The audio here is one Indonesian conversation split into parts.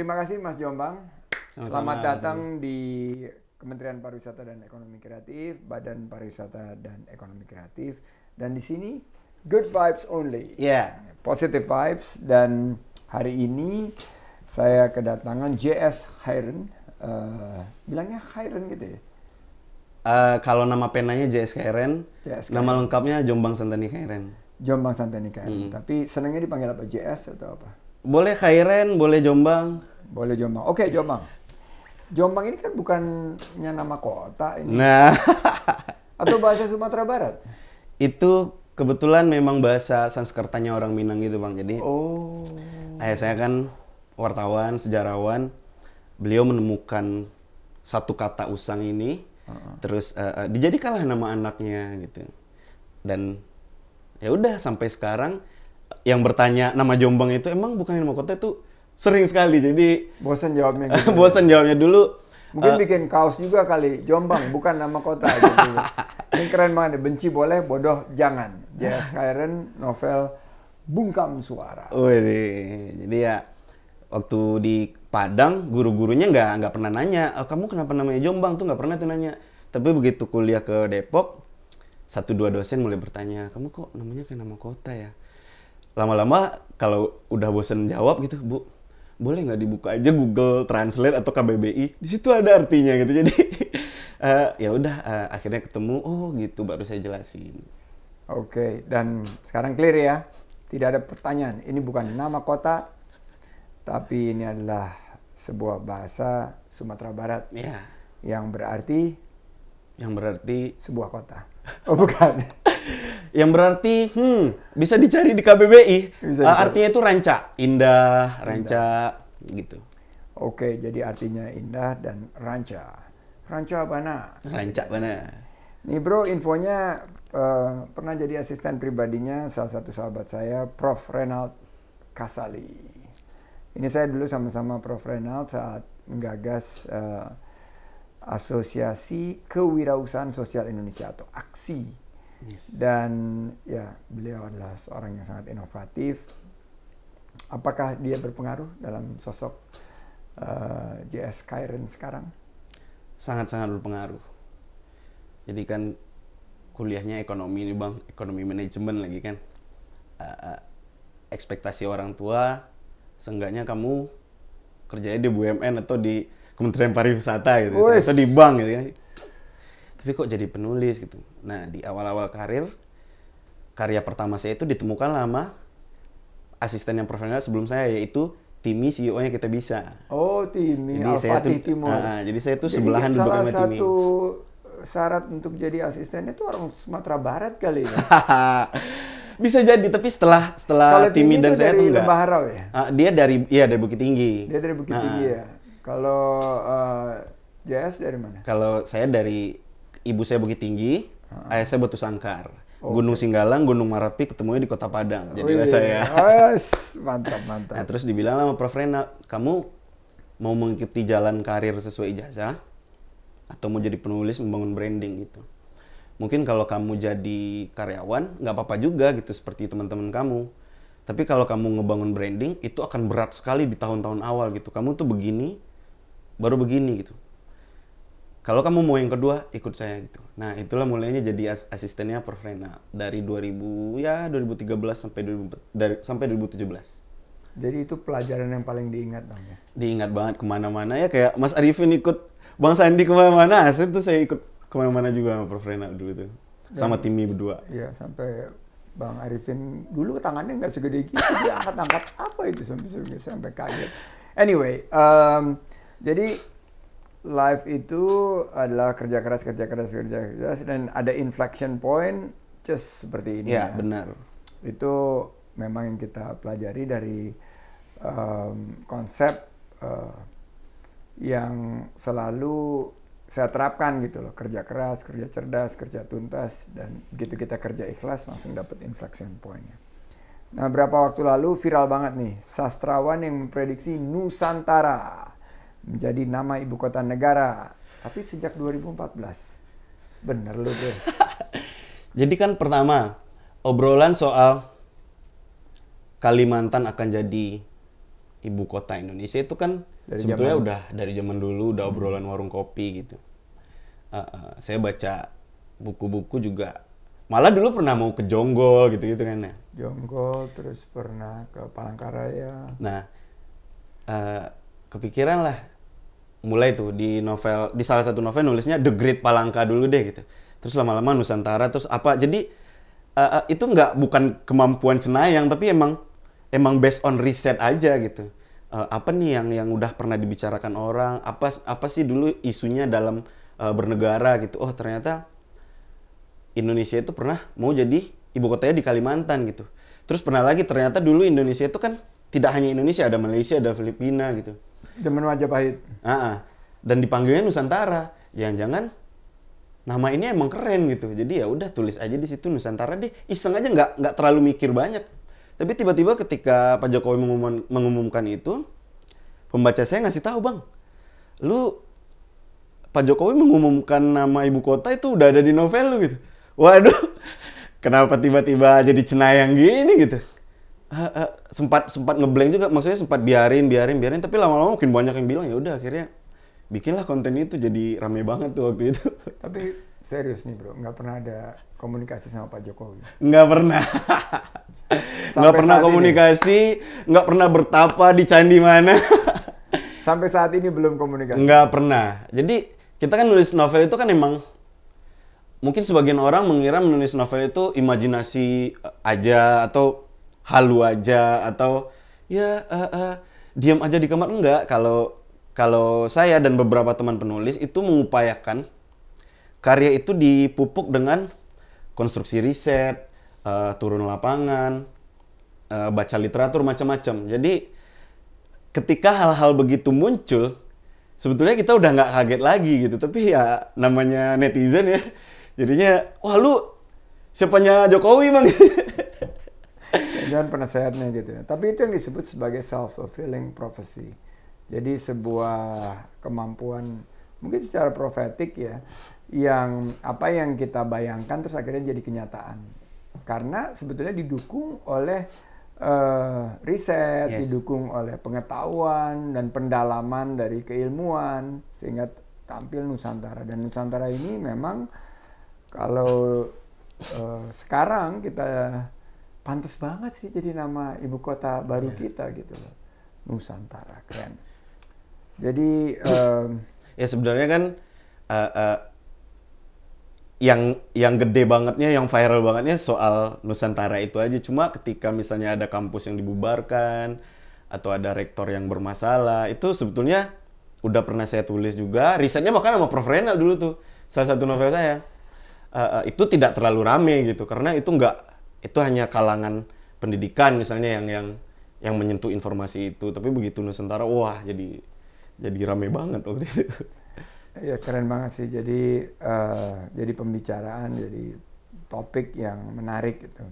Terima kasih Mas Jombang. Selamat, Selamat datang sama di Kementerian Pariwisata dan Ekonomi Kreatif, Badan Pariwisata dan Ekonomi Kreatif. Dan di sini good vibes only. Yeah. Positive vibes dan hari ini saya kedatangan JS Hiren. Uh, eh, bilangnya Hiren gitu ya. Uh, kalau nama penanya JS Hiren, nama lengkapnya Jombang Santani Hiren. Jombang Santani Hiren. Hmm. Tapi senangnya dipanggil apa? JS atau apa? Boleh Hiren, boleh Jombang. Boleh Jombang. Oke, okay, Jombang. Jombang ini kan bukannya nama kota ini. Nah. Atau bahasa Sumatera Barat? Itu kebetulan memang bahasa Sanskertanya orang Minang gitu, Bang. Jadi Oh. Ayah saya kan wartawan, sejarawan. Beliau menemukan satu kata usang ini uh -uh. terus uh, uh, dijadikanlah nama anaknya gitu. Dan ya udah sampai sekarang yang bertanya nama Jombang itu emang bukan nama kota itu sering sekali. Jadi bosan jawabnya. Gitu. bosan jawabnya dulu. Mungkin uh, bikin kaos juga kali. Jombang bukan nama kota gitu. Ini keren banget. Benci boleh, bodoh jangan. Jaya Kyren novel Bungkam Suara. Wih, jadi ya waktu di Padang guru-gurunya nggak nggak pernah nanya oh, kamu kenapa namanya Jombang tuh nggak pernah tuh nanya tapi begitu kuliah ke Depok satu dua dosen mulai bertanya kamu kok namanya kayak nama kota ya lama-lama kalau udah bosen jawab gitu bu boleh nggak dibuka aja Google Translate atau KBBI di situ ada artinya gitu jadi uh, ya udah uh, akhirnya ketemu oh gitu baru saya jelasin oke dan sekarang clear ya tidak ada pertanyaan ini bukan nama kota tapi ini adalah sebuah bahasa Sumatera Barat ya yang berarti yang berarti sebuah kota oh bukan yang berarti hmm bisa dicari di KBBI. Bisa, uh, artinya itu ranca, indah, ranca indah. gitu. Oke, jadi artinya indah dan ranca. Ranca bana. Ranca bana. Nih bro, infonya uh, pernah jadi asisten pribadinya salah satu sahabat saya, Prof. Renald Kasali. Ini saya dulu sama-sama Prof. Renald saat menggagas uh, Asosiasi Kewirausahaan Sosial Indonesia atau AKSI Yes. Dan ya beliau adalah seorang yang sangat inovatif. Apakah dia berpengaruh dalam sosok uh, eh, JS Kyren sekarang? Sangat-sangat berpengaruh. Jadi kan kuliahnya ekonomi ini bang, ekonomi manajemen lagi kan. Uh, ekspektasi orang tua, seenggaknya kamu kerjanya di BUMN atau di Kementerian Pariwisata gitu, Uish. atau di bank gitu ya tapi kok jadi penulis gitu nah di awal-awal karir karya pertama saya itu ditemukan lama asisten yang profesional sebelum saya yaitu Timi CEO-nya kita bisa. Oh, Timi jadi saya tuh, Timur. Uh, jadi saya itu sebelahan duduk sama Timi. Salah satu syarat untuk jadi asisten itu orang Sumatera Barat kali ya. bisa jadi, tapi setelah setelah Kalau Timi, dan saya itu enggak. Harau, ya? Uh, dia dari iya dari Bukit Tinggi. Dia dari Bukit uh, Tinggi ya. Kalau uh, eh, JS dari mana? Kalau saya dari ibu saya Bukit Tinggi, uh ayah saya Batu Sangkar. Okay. Gunung Singgalang, Gunung Marapi ketemunya di Kota Padang. Jadi oh, saya. Yes, mantap, mantap. Nah, terus dibilang sama Prof Rena, kamu mau mengikuti jalan karir sesuai ijazah atau mau jadi penulis membangun branding gitu. Mungkin kalau kamu jadi karyawan nggak apa-apa juga gitu seperti teman-teman kamu. Tapi kalau kamu ngebangun branding itu akan berat sekali di tahun-tahun awal gitu. Kamu tuh begini baru begini gitu kalau kamu mau yang kedua ikut saya gitu nah itulah mulainya jadi as asistennya Perfrena dari 2000 ya 2013 sampai 2000, dari sampai 2017 jadi itu pelajaran yang paling diingat dong ya? Diingat banget kemana-mana ya kayak Mas Arifin ikut Bang Sandi kemana-mana, saya tuh saya ikut kemana-mana juga sama Prof Rena dulu tuh. Dan, sama Timmy berdua. Ya sampai Bang Arifin dulu tangannya nggak segede gitu, dia angkat-angkat apa itu sampai sampai kaget. Anyway, um, jadi Life itu adalah kerja keras kerja keras kerja keras dan ada inflection point just seperti ini. Iya, ya. benar. Itu memang yang kita pelajari dari um, konsep uh, yang selalu saya terapkan gitu loh kerja keras kerja cerdas kerja tuntas dan begitu kita kerja ikhlas langsung dapat inflection pointnya nah berapa waktu lalu viral banget nih sastrawan yang memprediksi Nusantara menjadi nama ibu kota negara. Tapi sejak 2014, bener loh. deh. jadi kan pertama, obrolan soal Kalimantan akan jadi ibu kota Indonesia itu kan dari sebetulnya zaman. udah dari zaman dulu udah hmm. obrolan warung kopi gitu. Uh, uh, saya baca buku-buku juga malah dulu pernah mau ke Jonggol gitu-gitu kan ya. Jonggol terus pernah ke Palangkaraya. Nah, uh, kepikiran lah mulai tuh di novel di salah satu novel nulisnya The Great Palangka dulu deh gitu terus lama-lama Nusantara terus apa jadi uh, itu nggak bukan kemampuan yang tapi emang emang based on riset aja gitu uh, apa nih yang yang udah pernah dibicarakan orang apa apa sih dulu isunya dalam uh, bernegara gitu oh ternyata Indonesia itu pernah mau jadi ibu kotanya di Kalimantan gitu terus pernah lagi ternyata dulu Indonesia itu kan tidak hanya Indonesia ada Malaysia ada Filipina gitu Zaman Majapahit. Uh-uh. Dan dipanggilnya Nusantara. Jangan-jangan nama ini emang keren gitu. Jadi ya udah tulis aja di situ Nusantara deh. Iseng aja nggak nggak terlalu mikir banyak. Tapi tiba-tiba ketika Pak Jokowi mengum mengumumkan itu, pembaca saya ngasih tahu bang, lu Pak Jokowi mengumumkan nama ibu kota itu udah ada di novel lu gitu. Waduh, kenapa tiba-tiba jadi Cenayang gini gitu? sempat sempat ngeblank juga maksudnya sempat biarin biarin biarin tapi lama-lama mungkin banyak yang bilang ya udah akhirnya bikinlah konten itu jadi rame banget tuh waktu itu tapi serius nih bro nggak pernah ada komunikasi sama Pak Jokowi nggak pernah nggak pernah komunikasi nggak pernah bertapa di candi mana sampai saat ini belum komunikasi nggak pernah jadi kita kan nulis novel itu kan emang mungkin sebagian orang mengira menulis novel itu imajinasi aja atau halu aja atau ya uh, eh, uh, eh, diam aja di kamar enggak kalau kalau saya dan beberapa teman penulis itu mengupayakan karya itu dipupuk dengan konstruksi riset uh, turun lapangan uh, baca literatur macam-macam jadi ketika hal-hal begitu muncul sebetulnya kita udah nggak kaget lagi gitu tapi ya namanya netizen ya jadinya wah lu siapanya Jokowi mang dan penasehatnya gitu ya. Tapi itu yang disebut sebagai self fulfilling prophecy. Jadi sebuah kemampuan mungkin secara profetik ya yang apa yang kita bayangkan terus akhirnya jadi kenyataan. Karena sebetulnya didukung oleh uh, riset, yes. didukung oleh pengetahuan dan pendalaman dari keilmuan sehingga tampil Nusantara dan Nusantara ini memang kalau uh, sekarang kita pantas banget sih jadi nama ibu kota baru yeah. kita gitu loh. Nusantara keren. Jadi um, ya sebenarnya kan uh, uh, yang yang gede bangetnya, yang viral bangetnya soal Nusantara itu aja. Cuma ketika misalnya ada kampus yang dibubarkan atau ada rektor yang bermasalah, itu sebetulnya udah pernah saya tulis juga. Risetnya bahkan sama Prof Renal dulu tuh, salah satu novel saya. Uh, uh, itu tidak terlalu rame gitu karena itu nggak itu hanya kalangan pendidikan misalnya yang yang yang menyentuh informasi itu tapi begitu Nusantara wah jadi jadi rame banget waktu itu ya keren banget sih jadi uh, jadi pembicaraan jadi topik yang menarik gitu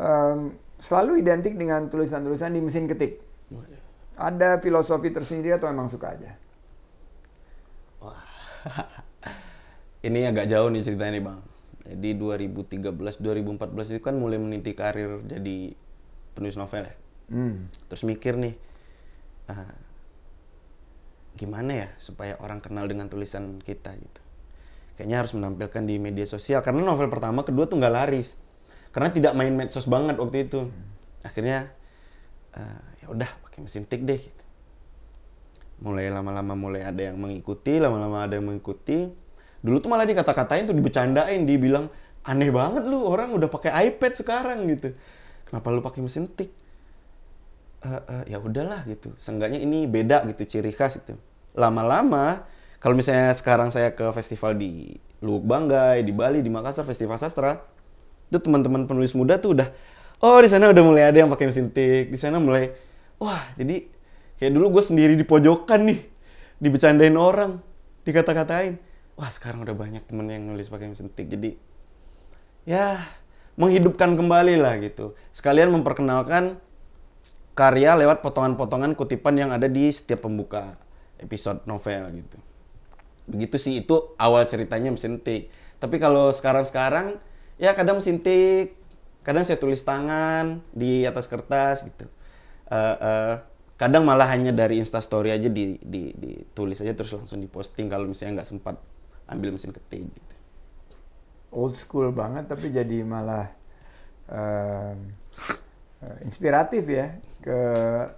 um, selalu identik dengan tulisan-tulisan di mesin ketik oh, iya. ada filosofi tersendiri atau emang suka aja wah ini agak jauh nih ceritanya nih bang di 2013 2014 itu kan mulai meniti karir jadi penulis novel ya hmm. terus mikir nih uh, gimana ya supaya orang kenal dengan tulisan kita gitu kayaknya harus menampilkan di media sosial karena novel pertama kedua tuh nggak laris karena tidak main medsos banget waktu itu akhirnya uh, ya udah pakai mesin tik deh gitu. mulai lama-lama mulai ada yang mengikuti lama-lama ada yang mengikuti Dulu tuh malah dikata-katain tuh dibecandain, dibilang aneh banget lu orang udah pakai iPad sekarang gitu. Kenapa lu pakai mesin tik? Uh, uh, ya udahlah gitu. Seenggaknya ini beda gitu ciri khas itu. Lama-lama kalau misalnya sekarang saya ke festival di Luwuk Banggai, di Bali, di Makassar, festival sastra, itu teman-teman penulis muda tuh udah oh di sana udah mulai ada yang pakai mesin tik, di sana mulai wah jadi kayak dulu gue sendiri di pojokan nih, dibecandain orang, dikata-katain wah sekarang udah banyak temen yang nulis pakai mesin ketik jadi ya menghidupkan kembali lah gitu sekalian memperkenalkan karya lewat potongan-potongan kutipan yang ada di setiap pembuka episode novel gitu begitu sih itu awal ceritanya mesin ketik tapi kalau sekarang-sekarang ya kadang mesin ketik kadang saya tulis tangan di atas kertas gitu uh, uh, kadang malah hanya dari instastory aja di, di, ditulis aja terus langsung diposting kalau misalnya nggak sempat ambil mesin ketik gitu. Old school banget tapi jadi malah uh inspiratif ya ke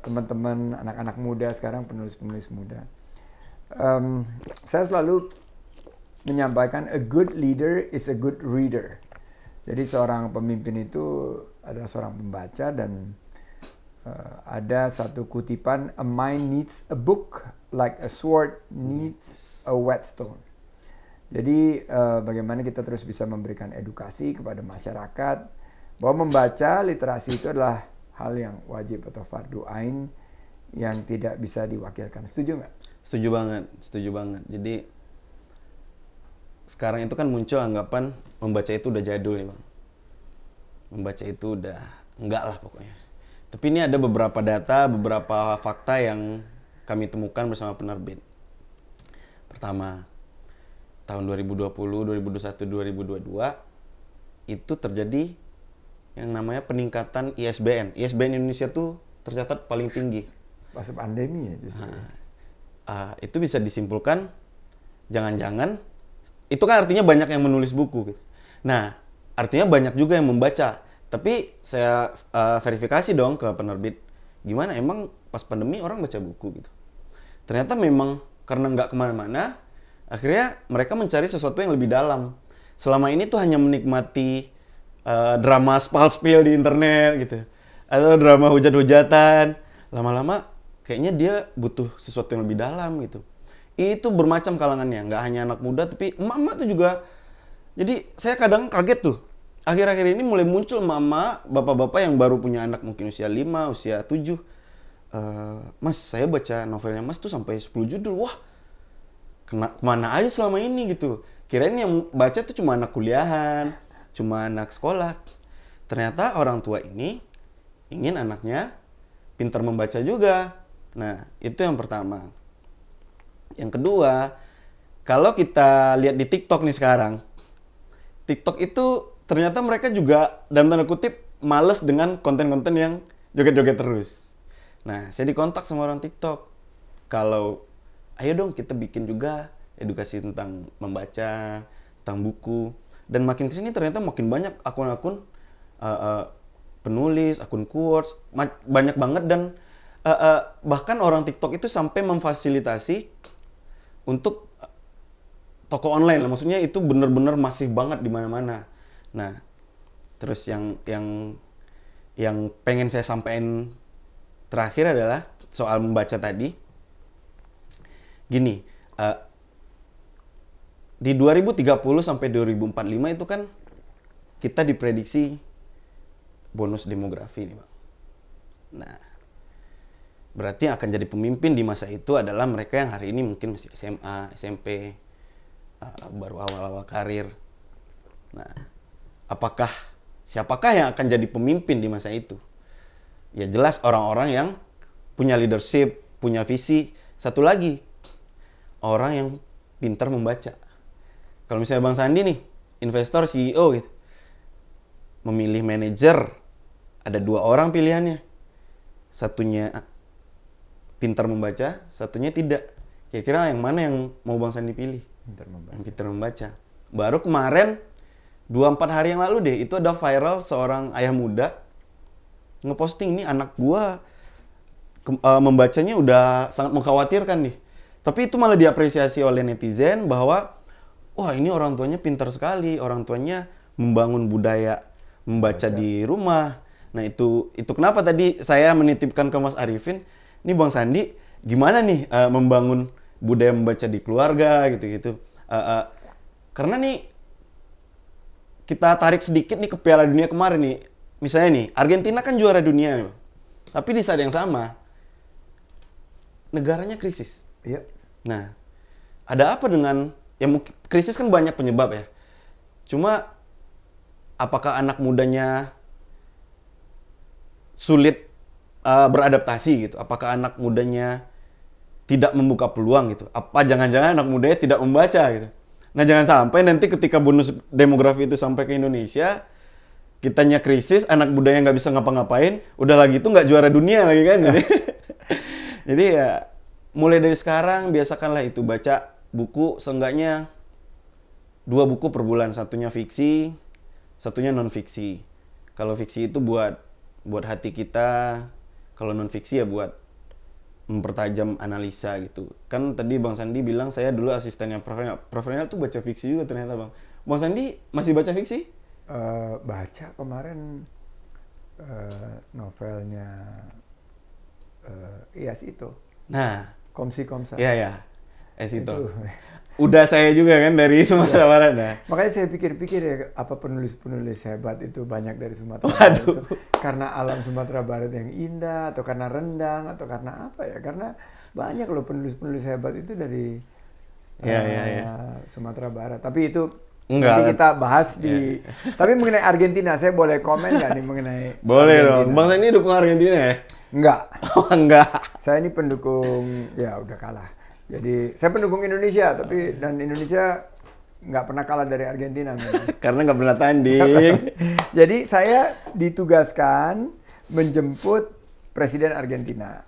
teman-teman anak-anak muda sekarang penulis-penulis muda. Um, saya selalu menyampaikan a good leader is a good reader. Jadi seorang pemimpin itu adalah seorang pembaca dan uh, ada satu kutipan a mind needs a book like a sword needs a whetstone. Jadi uh, bagaimana kita terus bisa memberikan edukasi kepada masyarakat bahwa membaca literasi itu adalah hal yang wajib atau fardu ain yang tidak bisa diwakilkan. Setuju nggak? Setuju banget, setuju banget. Jadi sekarang itu kan muncul anggapan membaca itu udah jadul nih bang. Membaca itu udah enggak lah pokoknya. Tapi ini ada beberapa data, beberapa fakta yang kami temukan bersama penerbit. Pertama, tahun 2020, 2021, 2022 itu terjadi yang namanya peningkatan ISBN. ISBN Indonesia tuh tercatat paling tinggi. Pas pandemi ya justru. Nah, uh, itu bisa disimpulkan jangan-jangan itu kan artinya banyak yang menulis buku gitu. Nah, artinya banyak juga yang membaca. Tapi saya uh, verifikasi dong ke penerbit gimana emang pas pandemi orang baca buku gitu. Ternyata memang karena nggak kemana-mana, akhirnya mereka mencari sesuatu yang lebih dalam selama ini tuh hanya menikmati uh, drama spil di internet gitu atau drama hujat-hujatan lama-lama kayaknya dia butuh sesuatu yang lebih dalam gitu itu bermacam kalangannya nggak hanya anak muda tapi emak-emak tuh juga jadi saya kadang kaget tuh akhir-akhir ini mulai muncul mama bapak-bapak yang baru punya anak mungkin usia 5, usia 7 uh, eh, mas saya baca novelnya mas tuh sampai 10 judul wah kemana aja selama ini gitu kirain yang baca tuh cuma anak kuliahan cuma anak sekolah ternyata orang tua ini ingin anaknya pintar membaca juga nah itu yang pertama yang kedua kalau kita lihat di TikTok nih sekarang TikTok itu ternyata mereka juga dalam tanda kutip males dengan konten-konten yang joget-joget terus nah saya dikontak sama orang TikTok kalau ayo dong kita bikin juga edukasi tentang membaca, tentang buku. Dan makin kesini ternyata makin banyak akun-akun uh, uh, penulis, akun quotes, banyak banget dan uh, uh, bahkan orang TikTok itu sampai memfasilitasi untuk toko online Maksudnya itu benar-benar masif banget di mana-mana. Nah, terus yang yang yang pengen saya sampaikan terakhir adalah soal membaca tadi gini, uh, di 2030 sampai 2045 itu kan kita diprediksi bonus demografi nih, Bang. Nah, berarti akan jadi pemimpin di masa itu adalah mereka yang hari ini mungkin masih SMA, SMP, uh, eh, baru awal-awal karir. Nah, apakah siapakah yang akan jadi pemimpin di masa itu? Ya jelas orang-orang yang punya leadership, punya visi. Satu lagi, orang yang pintar membaca. Kalau misalnya Bang Sandi nih, investor CEO gitu, memilih manajer, ada dua orang pilihannya. Satunya pintar membaca, satunya tidak. Kira-kira yang mana yang mau Bang Sandi pilih? Pintar membaca. Yang pintar membaca. Baru kemarin, dua empat hari yang lalu deh, itu ada viral seorang ayah muda ngeposting ini anak gua ke, uh, eh, membacanya udah sangat mengkhawatirkan nih tapi itu malah diapresiasi oleh netizen bahwa wah ini orang tuanya pintar sekali, orang tuanya membangun budaya membaca Baca. di rumah. Nah itu itu kenapa tadi saya menitipkan ke Mas Arifin, ini Bang Sandi gimana nih uh, membangun budaya membaca di keluarga gitu-gitu. Uh, uh, karena nih kita tarik sedikit nih ke Piala Dunia kemarin nih, misalnya nih Argentina kan juara dunia, nih. tapi di saat yang sama negaranya krisis. Iya. Nah, ada apa dengan ya krisis kan banyak penyebab ya. Cuma apakah anak mudanya sulit uh, beradaptasi gitu? Apakah anak mudanya tidak membuka peluang gitu? Apa jangan-jangan anak mudanya tidak membaca gitu? Nah jangan sampai nanti ketika bonus demografi itu sampai ke Indonesia, kitanya krisis, anak budaya nggak bisa ngapa-ngapain, udah lagi itu nggak juara dunia lagi kan? jadi ya mulai dari sekarang biasakanlah itu baca buku seenggaknya dua buku per bulan satunya fiksi satunya non fiksi kalau fiksi itu buat buat hati kita kalau non fiksi ya buat mempertajam analisa gitu kan tadi bang Sandi bilang saya dulu asistennya profesional profesional tuh baca fiksi juga ternyata bang bang Sandi masih baca fiksi uh, baca kemarin uh, novelnya uh, eh, sih itu nah Komsi Komsa. Iya ya. Esito. Eh, itu. Udah saya juga kan dari iya. Sumatera Barat. ya. Makanya saya pikir-pikir ya apa penulis-penulis hebat itu banyak dari Sumatera Barat. Waduh. Itu. Karena alam Sumatera Barat yang indah atau karena rendang atau karena apa ya? Karena banyak loh penulis-penulis hebat itu dari ya, uh, ya, ya. Sumatera Barat. Tapi itu Enggak. Nanti kita bahas di. Yeah. Tapi mengenai Argentina, saya boleh komen nggak nih mengenai? Boleh Argentina. dong. Bang ini dukung Argentina ya? Enggak. Oh, enggak. Saya ini pendukung ya udah kalah. Jadi saya pendukung Indonesia tapi dan Indonesia nggak pernah kalah dari Argentina. Karena nggak pernah tanding. Jadi saya ditugaskan menjemput Presiden Argentina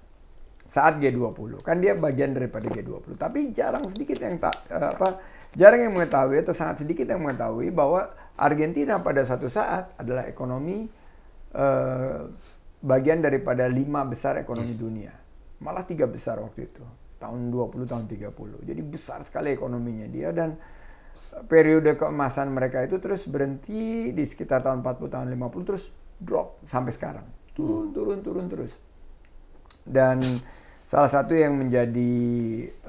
saat G20. Kan dia bagian daripada G20. Tapi jarang sedikit yang tak eh, apa jarang yang mengetahui atau sangat sedikit yang mengetahui bahwa Argentina pada satu saat adalah ekonomi eh, bagian daripada lima besar ekonomi yes. dunia. Malah tiga besar waktu itu. Tahun 20, tahun 30. Jadi besar sekali ekonominya dia dan eh, periode keemasan mereka itu terus berhenti di sekitar tahun 40, tahun 50 terus drop sampai sekarang. Turun, hmm. turun, turun terus. Dan salah satu yang menjadi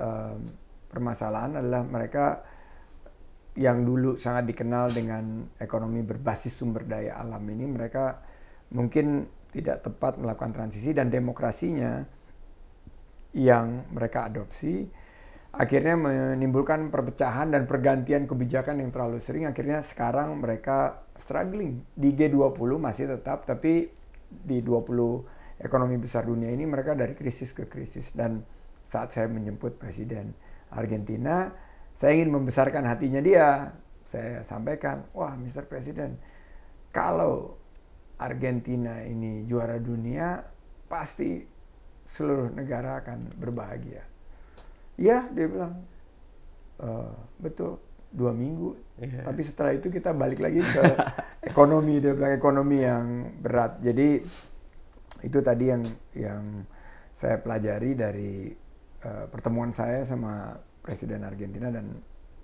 um, permasalahan adalah mereka yang dulu sangat dikenal dengan ekonomi berbasis sumber daya alam ini mereka mungkin tidak tepat melakukan transisi dan demokrasinya yang mereka adopsi akhirnya menimbulkan perpecahan dan pergantian kebijakan yang terlalu sering akhirnya sekarang mereka struggling di G20 masih tetap tapi di 20 ekonomi besar dunia ini mereka dari krisis ke krisis dan saat saya menjemput presiden Argentina saya ingin membesarkan hatinya dia saya sampaikan wah Mr. Presiden kalau Argentina ini juara dunia, pasti seluruh negara akan berbahagia. Iya dia bilang, e, betul, dua minggu. Yeah. Tapi setelah itu kita balik lagi ke ekonomi, dia bilang ekonomi yang berat. Jadi itu tadi yang yang saya pelajari dari uh, pertemuan saya sama Presiden Argentina dan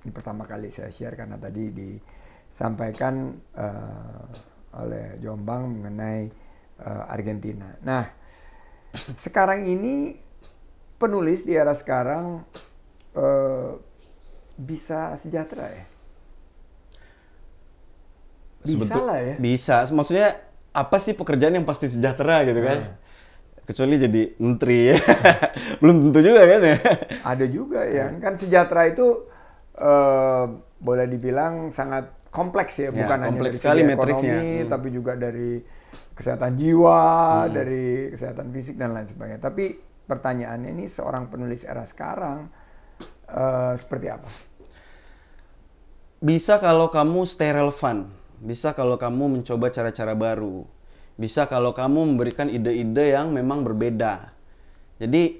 ini pertama kali saya share karena tadi disampaikan uh, oleh Jombang mengenai uh, Argentina. Nah, sekarang ini penulis di era sekarang uh, bisa sejahtera ya? Bisa Sebentuk, lah ya. Bisa. Maksudnya apa sih pekerjaan yang pasti sejahtera gitu kan? Hmm. Kecuali jadi menteri ya. Belum tentu juga kan ya? Ada juga ya, hmm. kan sejahtera itu uh, boleh dibilang sangat kompleks ya, ya bukan kompleks hanya dari sekali ekonomi, hmm. tapi juga dari kesehatan jiwa, hmm. dari kesehatan fisik dan lain sebagainya. Tapi pertanyaannya ini seorang penulis era sekarang uh, seperti apa? Bisa kalau kamu stay relevan, bisa kalau kamu mencoba cara-cara baru, bisa kalau kamu memberikan ide-ide yang memang berbeda. Jadi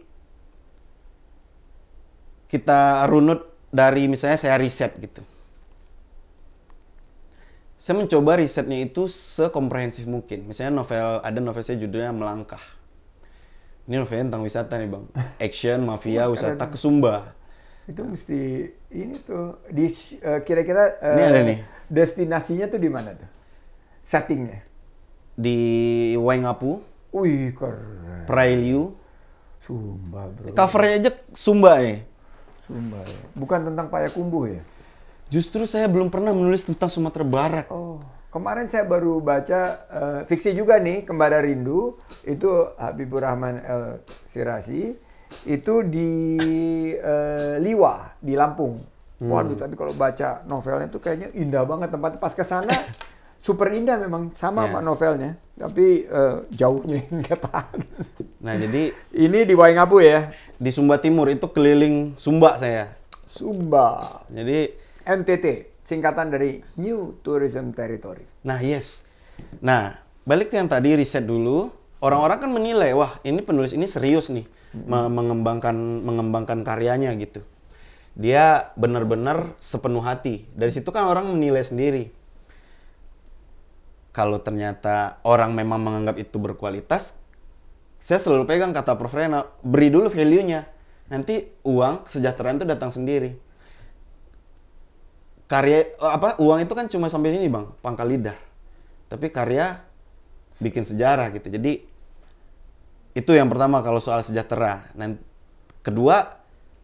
kita runut dari misalnya saya riset gitu saya mencoba risetnya itu sekomprehensif mungkin. Misalnya novel ada novel saya judulnya Melangkah. Ini novel tentang wisata nih bang, action, mafia, wisata ke Sumba. Itu mesti ini tuh di eh, kira-kira uh, ini destinasinya tuh di mana tuh? Settingnya di Waingapu. Wih keren. Prailiu. Sumba bro. Covernya aja Sumba nih. Sumba ya. Bukan tentang Payakumbuh ya? Justru saya belum pernah menulis tentang Sumatera Barat. Oh. Kemarin saya baru baca uh, fiksi juga nih, Kembara Rindu itu Habibur Rahman El Sirasi itu di uh, Liwa di Lampung. Hmm. Waduh, tapi kalau baca novelnya itu kayaknya indah banget tempat pas ke sana super indah memang sama yeah. sama novelnya, tapi uh, jauhnya nggak tahan. Nah jadi ini di Waingapu ya? Di Sumba Timur itu keliling Sumba saya. Sumba. Jadi MTT singkatan dari New Tourism Territory. Nah, yes. Nah, balik ke yang tadi riset dulu, orang-orang kan menilai, wah, ini penulis ini serius nih hmm. mengembangkan mengembangkan karyanya gitu. Dia benar-benar sepenuh hati. Dari situ kan orang menilai sendiri. Kalau ternyata orang memang menganggap itu berkualitas, saya selalu pegang kata Prof. Renal, beri dulu value-nya. Nanti uang, kesejahteraan itu datang sendiri karya eh, apa uang itu kan cuma sampai sini bang pangkal lidah tapi karya bikin sejarah gitu jadi itu yang pertama kalau soal sejahtera dan kedua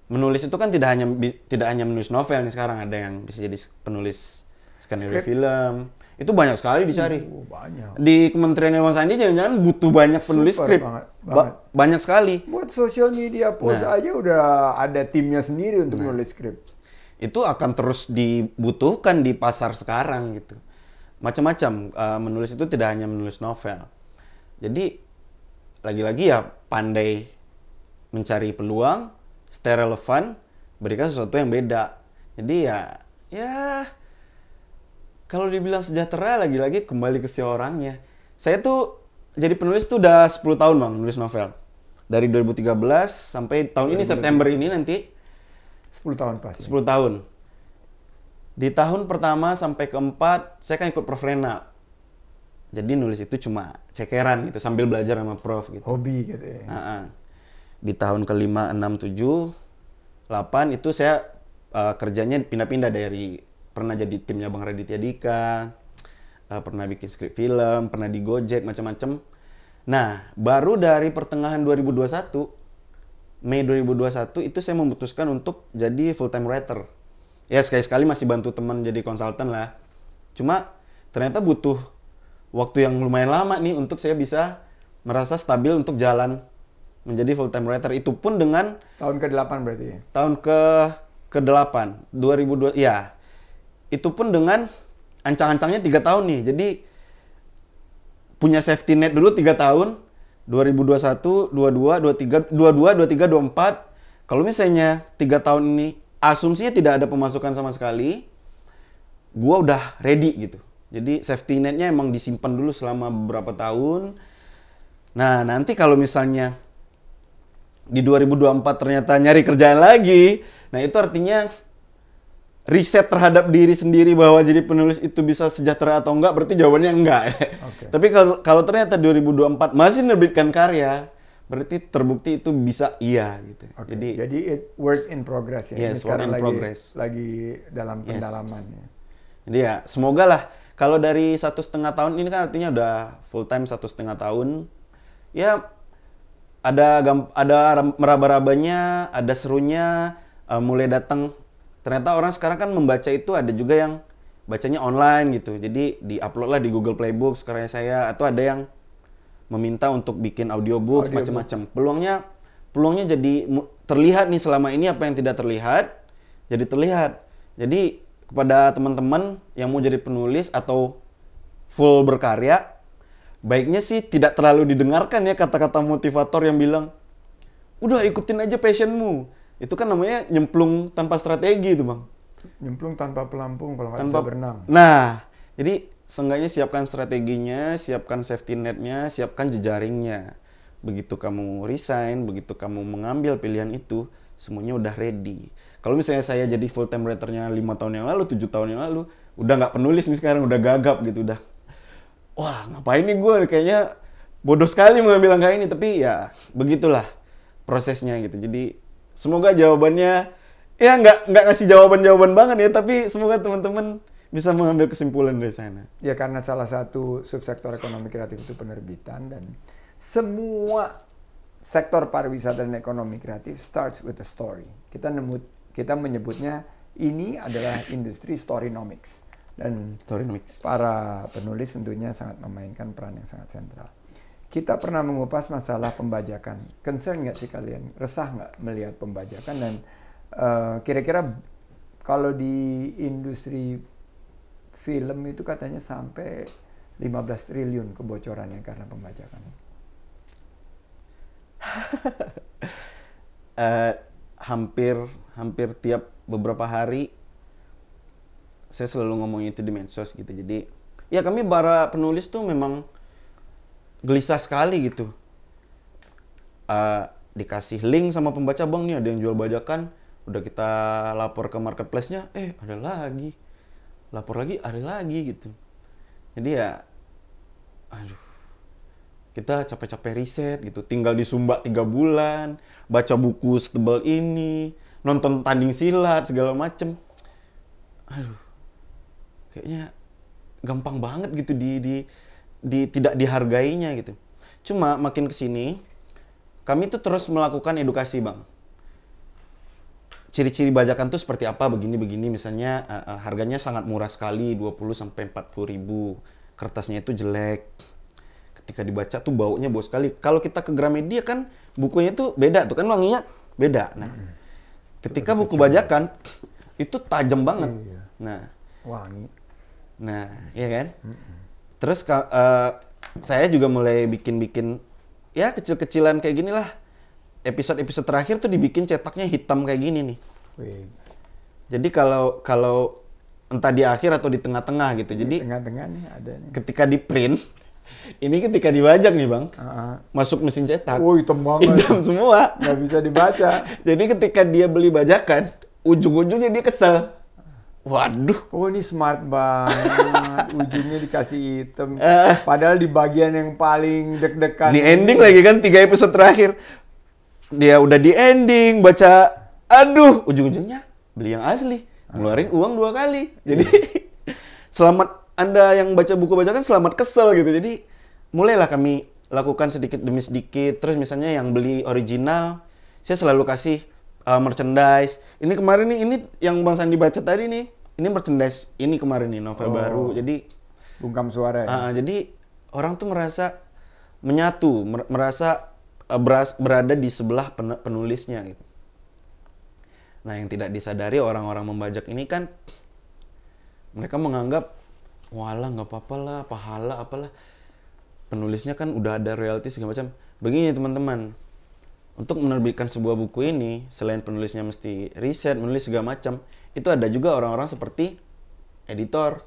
menulis itu kan tidak hanya tidak hanya menulis novel nih sekarang ada yang bisa jadi penulis skenario Script. film itu banyak sekali dicari uh, banyak. di kementerian Mas Sandi jangan-jangan butuh banyak penulis Super, skrip banget, banget. banyak sekali buat sosial media post nah. aja udah ada timnya sendiri untuk nah. menulis skrip itu akan terus dibutuhkan di pasar sekarang gitu. Macam-macam uh, menulis itu tidak hanya menulis novel. Jadi lagi-lagi ya pandai mencari peluang, stay relevan, berikan sesuatu yang beda. Jadi ya ya kalau dibilang sejahtera lagi-lagi kembali ke si orangnya. Saya tuh jadi penulis tuh udah 10 tahun Bang, nulis novel. Dari 2013 sampai tahun ini September ini nanti 10 tahun pasti. 10 tahun. Di tahun pertama sampai keempat, saya kan ikut Prof. Rena. Jadi nulis itu cuma cekeran gitu, sambil belajar sama Prof. Gitu. Hobi gitu ya. Uh Di tahun kelima, enam, tujuh, delapan itu saya uh, kerjanya pindah-pindah dari pernah jadi timnya Bang Raditya Dika, uh, pernah bikin skrip film, pernah di Gojek, macam-macam. Nah, baru dari pertengahan 2021 Mei 2021 itu saya memutuskan untuk jadi full time writer. Ya sekali-sekali masih bantu teman jadi konsultan lah. Cuma ternyata butuh waktu yang lumayan lama nih untuk saya bisa merasa stabil untuk jalan menjadi full time writer itu pun dengan tahun ke-8 berarti. Ya? Tahun ke ke-8 2002 ya. Itu pun dengan ancang-ancangnya tiga tahun nih. Jadi punya safety net dulu tiga tahun 2021, 22, 23, 22, 23, 24. Kalau misalnya tiga tahun ini asumsinya tidak ada pemasukan sama sekali, gua udah ready gitu. Jadi safety netnya emang disimpan dulu selama beberapa tahun. Nah, nanti kalau misalnya di 2024 ternyata nyari kerjaan lagi, nah itu artinya riset terhadap diri sendiri bahwa jadi penulis itu bisa sejahtera atau enggak, berarti jawabannya enggak. Okay. Tapi kalau kalau ternyata 2024 masih menerbitkan karya, berarti terbukti itu bisa iya gitu. Okay. Jadi jadi it work in progress ya. Yes, work in lagi, progress. Lagi dalam pendalaman. Ya. Jadi ya semoga lah kalau dari satu setengah tahun ini kan artinya udah full time satu setengah tahun ya ada ada meraba-rabanya ada serunya uh, mulai datang ternyata orang sekarang kan membaca itu ada juga yang bacanya online gitu jadi diupload lah di Google Playbook sekarang saya atau ada yang meminta untuk bikin audiobook, audiobook. macam-macam peluangnya peluangnya jadi terlihat nih selama ini apa yang tidak terlihat jadi terlihat jadi kepada teman-teman yang mau jadi penulis atau full berkarya baiknya sih tidak terlalu didengarkan ya kata-kata motivator yang bilang udah ikutin aja passionmu itu kan namanya nyemplung tanpa strategi itu bang nyemplung tanpa pelampung kalau nggak bisa berenang nah jadi seenggaknya siapkan strateginya siapkan safety netnya siapkan jejaringnya begitu kamu resign begitu kamu mengambil pilihan itu semuanya udah ready kalau misalnya saya jadi full time writernya lima tahun yang lalu tujuh tahun yang lalu udah nggak penulis nih sekarang udah gagap gitu udah wah ngapain nih gue kayaknya bodoh sekali mengambil langkah ini tapi ya begitulah prosesnya gitu jadi Semoga jawabannya ya nggak nggak ngasih jawaban-jawaban banget ya, tapi semoga teman-teman bisa mengambil kesimpulan dari sana. Ya karena salah satu subsektor ekonomi kreatif itu penerbitan dan semua sektor pariwisata dan ekonomi kreatif starts with a story. Kita nemut kita menyebutnya ini adalah industri storynomics dan storynomics. Para penulis tentunya sangat memainkan peran yang sangat sentral kita pernah mengupas masalah pembajakan. Concern nggak sih kalian? Resah nggak melihat pembajakan? Dan eh, kira-kira uh, kalau di industri film itu katanya sampai 15 triliun kebocorannya karena pembajakan. uh, hampir hampir tiap beberapa hari saya selalu ngomong itu di medsos gitu. Jadi ya kami para penulis tuh memang gelisah sekali gitu. Uh, dikasih link sama pembaca bang nih ada yang jual bajakan udah kita lapor ke marketplace-nya eh ada lagi lapor lagi ada lagi gitu jadi ya aduh kita capek-capek riset gitu tinggal di Sumba tiga bulan baca buku setebal ini nonton tanding silat segala macem aduh kayaknya gampang banget gitu di di di, tidak dihargainya gitu. Cuma makin kesini, kami tuh terus melakukan edukasi bang. Ciri-ciri bajakan tuh seperti apa begini-begini misalnya uh, uh, harganya sangat murah sekali 20 sampai 40 ribu kertasnya itu jelek ketika dibaca tuh baunya bau sekali kalau kita ke Gramedia kan bukunya tuh beda tuh kan wanginya beda nah hmm. ketika buku bajakan itu tajam banget iya. nah wangi nah iya kan hmm terus uh, saya juga mulai bikin-bikin ya kecil-kecilan kayak gini lah episode-episode terakhir tuh dibikin cetaknya hitam kayak gini nih jadi kalau kalau entah di akhir atau di tengah-tengah gitu di jadi tengah-tengah nih ada nih ketika di print ini ketika dibajak nih bang, uh-huh. masuk mesin cetak. Oh hitam banget. Hitam semua. Gak bisa dibaca. Jadi ketika dia beli bajakan, ujung-ujungnya dia kesel. Waduh. Oh ini smart banget. Ujungnya dikasih item. Uh, Padahal di bagian yang paling deg-degan. Di ending lagi kan tiga episode terakhir. Dia udah di ending baca. Aduh ujung-ujungnya beli yang asli. Ngeluarin uang dua kali. Jadi iya. selamat anda yang baca buku baca kan selamat kesel gitu. Jadi mulailah kami lakukan sedikit demi sedikit. Terus misalnya yang beli original, saya selalu kasih uh, merchandise. Ini kemarin nih, ini yang Bang Sandi baca tadi nih, ini merchandise ini kemarin nih novel oh. baru. Jadi bungkam suara. Ya? Uh, jadi orang tuh merasa menyatu, merasa uh, beras, berada di sebelah pen, penulisnya gitu. Nah, yang tidak disadari orang-orang membajak ini kan mereka menganggap walah nggak apa-apa lah, pahala apalah. Penulisnya kan udah ada realitas segala macam. Begini teman-teman, untuk menerbitkan sebuah buku ini selain penulisnya mesti riset menulis segala macam itu ada juga orang-orang seperti editor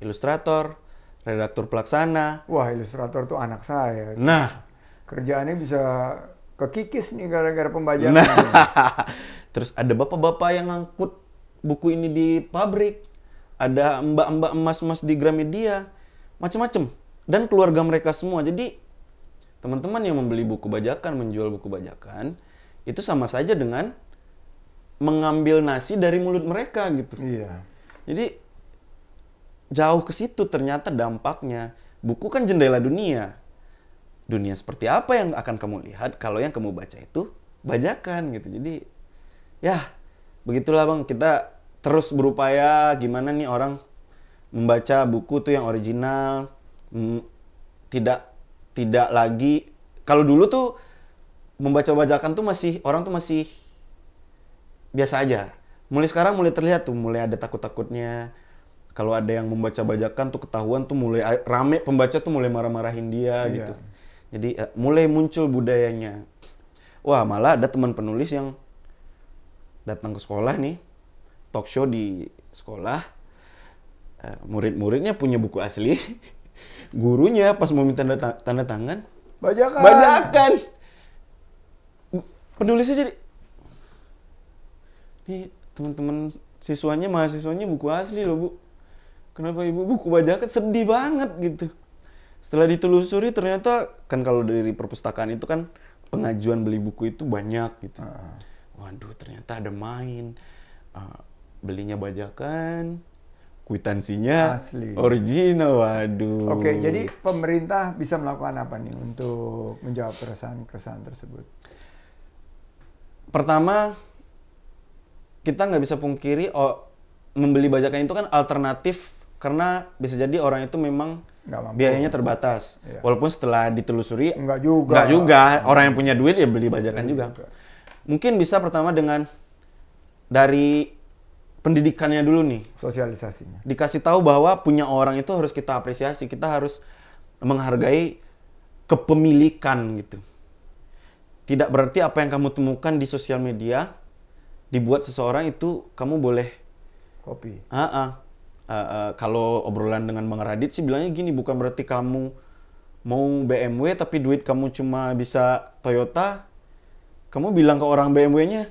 ilustrator redaktur pelaksana wah ilustrator tuh anak saya nah kerjaannya bisa kekikis nih gara-gara pembajakan nah. terus ada bapak-bapak yang ngangkut buku ini di pabrik ada mbak-mbak emas-emas di Gramedia macam-macam dan keluarga mereka semua jadi teman-teman yang membeli buku bajakan, menjual buku bajakan, itu sama saja dengan mengambil nasi dari mulut mereka gitu. Iya. Jadi jauh ke situ ternyata dampaknya. Buku kan jendela dunia. Dunia seperti apa yang akan kamu lihat kalau yang kamu baca itu bajakan gitu. Jadi ya begitulah Bang, kita terus berupaya gimana nih orang membaca buku tuh yang original, mm, tidak tidak lagi kalau dulu tuh membaca bajakan tuh masih orang tuh masih biasa aja. Mulai sekarang mulai terlihat tuh mulai ada takut-takutnya. Kalau ada yang membaca bajakan tuh ketahuan tuh mulai rame pembaca tuh mulai marah-marahin dia yeah. gitu. Jadi uh, mulai muncul budayanya. Wah, malah ada teman penulis yang datang ke sekolah nih talk show di sekolah. Uh, murid-muridnya punya buku asli. gurunya pas mau minta tanda, tangan bajakan bajakan penulisnya jadi ini teman-teman siswanya mahasiswanya buku asli loh bu kenapa ibu buku bajakan sedih banget gitu setelah ditelusuri ternyata kan kalau dari perpustakaan itu kan pengajuan beli buku itu banyak gitu ah. waduh ternyata ada main uh, belinya bajakan kuitansinya Asli. original, waduh. Oke, jadi pemerintah bisa melakukan apa nih untuk menjawab keresahan-keresahan tersebut? Pertama, kita nggak bisa pungkiri oh, membeli bajakan itu kan alternatif karena bisa jadi orang itu memang biayanya terbatas. Ya. Walaupun setelah ditelusuri, nggak juga. Nggak juga. Orang yang punya duit ya beli bajakan juga. juga. Mungkin bisa pertama dengan dari pendidikannya dulu nih. Sosialisasinya. Dikasih tahu bahwa punya orang itu harus kita apresiasi, kita harus menghargai kepemilikan gitu. Tidak berarti apa yang kamu temukan di sosial media dibuat seseorang itu kamu boleh kopi. Ah, uh, eh, uh, eh, kalau obrolan dengan Bang Radit sih bilangnya gini, bukan berarti kamu mau BMW tapi duit kamu cuma bisa Toyota, kamu bilang ke orang BMW-nya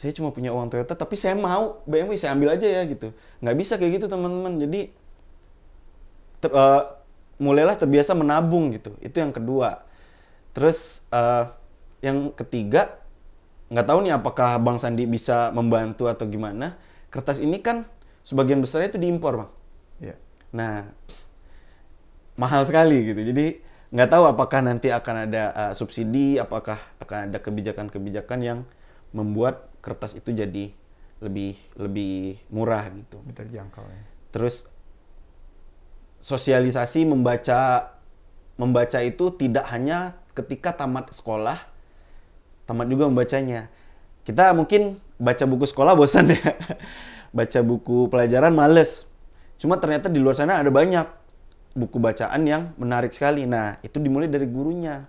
saya cuma punya uang Toyota tapi saya mau BMW saya ambil aja ya gitu nggak bisa kayak gitu teman-teman jadi ter, uh, mulailah terbiasa menabung gitu itu yang kedua terus uh, yang ketiga nggak tahu nih apakah Bang Sandi bisa membantu atau gimana kertas ini kan sebagian besarnya itu diimpor bang yeah. nah mahal sekali gitu jadi nggak tahu apakah nanti akan ada uh, subsidi apakah akan ada kebijakan-kebijakan yang membuat kertas itu jadi lebih lebih murah gitu. Terjangkau ya. Terus sosialisasi membaca membaca itu tidak hanya ketika tamat sekolah, tamat juga membacanya. Kita mungkin baca buku sekolah bosan ya. baca buku pelajaran males. Cuma ternyata di luar sana ada banyak buku bacaan yang menarik sekali. Nah, itu dimulai dari gurunya.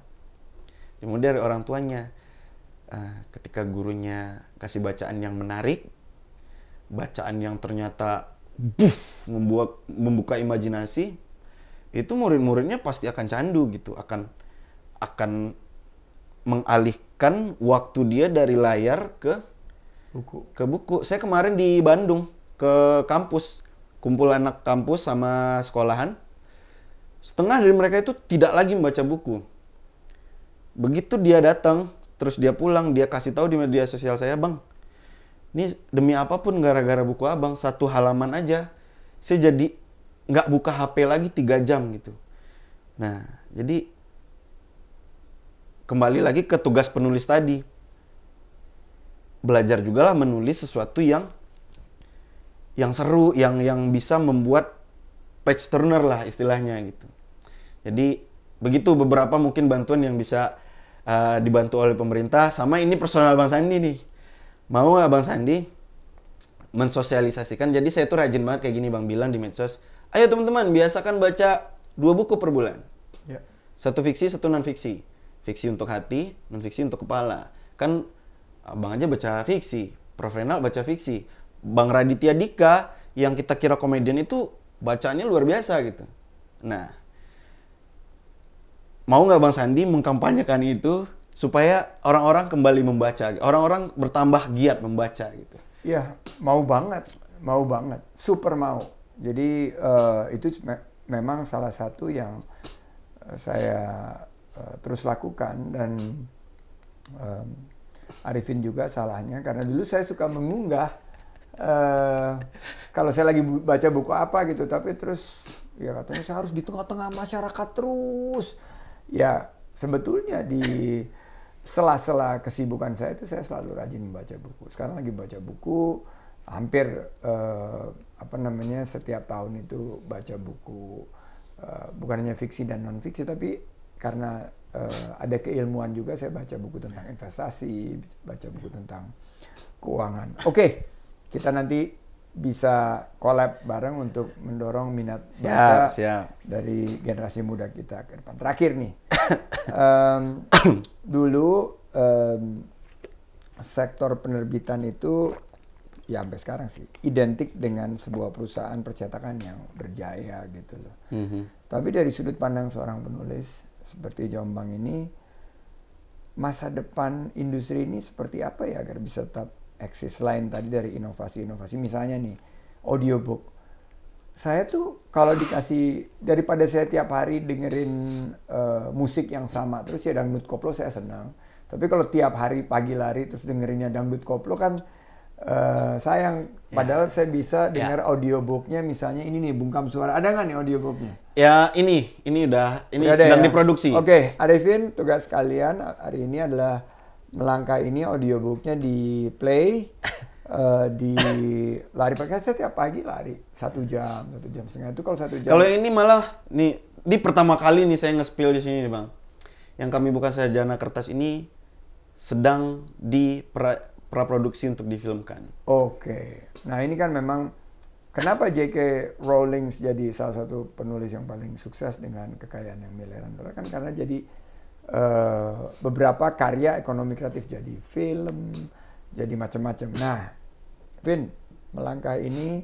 Dimulai dari orang tuanya. Ah, ketika gurunya kasih bacaan yang menarik, bacaan yang ternyata buff, membuat membuka imajinasi, itu murid-muridnya pasti akan candu gitu, akan akan mengalihkan waktu dia dari layar ke buku. Ke buku. Saya kemarin di Bandung ke kampus, kumpul anak kampus sama sekolahan. Setengah dari mereka itu tidak lagi membaca buku. Begitu dia datang, terus dia pulang dia kasih tahu di media sosial saya bang ini demi apapun gara-gara buku abang satu halaman aja saya jadi nggak buka HP lagi tiga jam gitu nah jadi kembali lagi ke tugas penulis tadi belajar juga lah menulis sesuatu yang yang seru yang yang bisa membuat page turner lah istilahnya gitu jadi begitu beberapa mungkin bantuan yang bisa Eh, dibantu oleh pemerintah sama ini personal Bang Sandi nih. Mau nggak Bang Sandi mensosialisasikan? Jadi saya tuh rajin banget kayak gini Bang bilang di medsos. Ayo teman-teman, biasakan baca dua buku per bulan. Ya. Satu fiksi, satu non fiksi. Fiksi untuk hati, non fiksi untuk kepala. Kan ah, Bang aja baca fiksi, Prof Renal baca fiksi. Bang Raditya Dika yang kita kira komedian itu bacanya luar biasa gitu. Nah, mau nggak Bang Sandi mengkampanyekan itu supaya orang-orang kembali membaca, gitu? orang-orang bertambah giat membaca gitu? Iya, mau banget, mau banget, super mau. Jadi uh, itu me memang salah satu yang eh, saya uh, terus lakukan dan um, Arifin juga salahnya karena dulu saya suka mengunggah uh, kalau saya lagi bu baca buku apa gitu tapi terus ya katanya saya harus di tengah-tengah masyarakat terus ya sebetulnya di sela-sela kesibukan saya itu saya selalu rajin membaca buku. Sekarang lagi baca buku hampir eh, apa namanya setiap tahun itu baca buku eh, bukan hanya fiksi dan non fiksi tapi karena eh, ada keilmuan juga saya baca buku tentang investasi, baca buku tentang keuangan. Oke, okay, kita nanti bisa collab bareng untuk mendorong minat baca siap. dari generasi muda kita ke depan. Terakhir nih, um, dulu um, sektor penerbitan itu ya sampai sekarang sih identik dengan sebuah perusahaan percetakan yang berjaya gitu loh. Mm -hmm. Tapi dari sudut pandang seorang penulis seperti Jombang ini, masa depan industri ini seperti apa ya agar bisa tetap eksis lain tadi dari inovasi-inovasi misalnya nih audiobook saya tuh kalau dikasih daripada saya tiap hari dengerin uh, musik yang sama terus ya dangdut koplo saya senang tapi kalau tiap hari pagi lari terus dengerinnya dangdut koplo kan uh, sayang ya. padahal yeah. saya bisa ya. dengar yeah. audiobooknya misalnya ini nih bungkam suara ada nggak nih audiobooknya ya ini ini udah ini udah sedang ya? diproduksi oke okay, Arifin tugas kalian hari ini adalah Melangkah ini audiobooknya di play uh, di lari pakai saya tiap pagi lari satu jam satu jam setengah itu kalau satu jam. Kalau ini malah nih di pertama kali nih saya nge di sini nih bang. Yang kami buka sarjana kertas ini sedang di pra, praproduksi untuk difilmkan. Oke. Okay. Nah ini kan memang kenapa J.K. Rowling jadi salah satu penulis yang paling sukses dengan kekayaan yang miliaran dolar kan karena jadi uh, beberapa karya ekonomi kreatif jadi film, jadi macam-macam. Nah, Vin, melangkah ini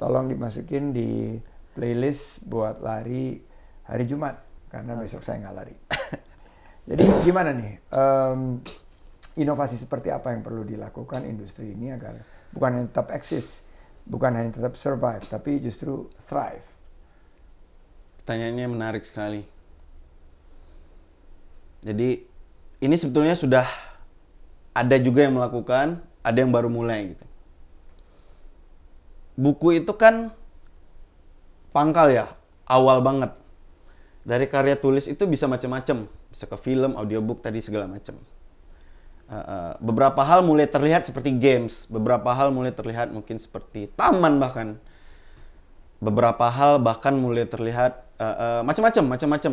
tolong dimasukin di playlist buat lari hari Jumat karena besok saya nggak lari. jadi gimana nih? Um, inovasi seperti apa yang perlu dilakukan industri ini agar bukan hanya tetap eksis, bukan hanya tetap survive, tapi justru thrive. Pertanyaannya menarik sekali. Jadi ini sebetulnya sudah ada juga yang melakukan, ada yang baru mulai gitu. Buku itu kan pangkal ya, awal banget. Dari karya tulis itu bisa macam-macam, bisa ke film, audiobook tadi segala macam. Eh, eh, beberapa hal mulai terlihat seperti games, beberapa hal mulai terlihat mungkin seperti taman bahkan, beberapa hal bahkan mulai terlihat uh, uh, macam-macam, macam-macam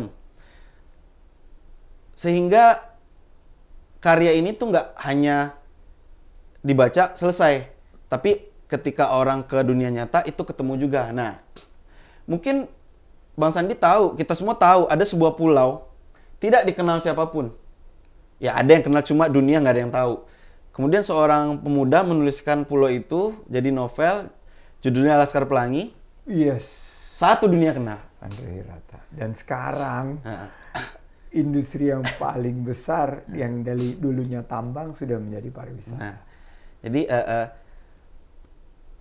sehingga karya ini tuh nggak hanya dibaca selesai, tapi ketika orang ke dunia nyata itu ketemu juga. Nah, mungkin Bang Sandi tahu, kita semua tahu ada sebuah pulau tidak dikenal siapapun. Ya ada yang kenal cuma dunia nggak ada yang tahu. Kemudian seorang pemuda menuliskan pulau itu jadi novel, judulnya Laskar Pelangi. Yes. Satu dunia kenal. Andri Hirata. Dan sekarang industri yang paling besar yang dari dulunya tambang sudah menjadi pariwisata. Nah, jadi uh, uh,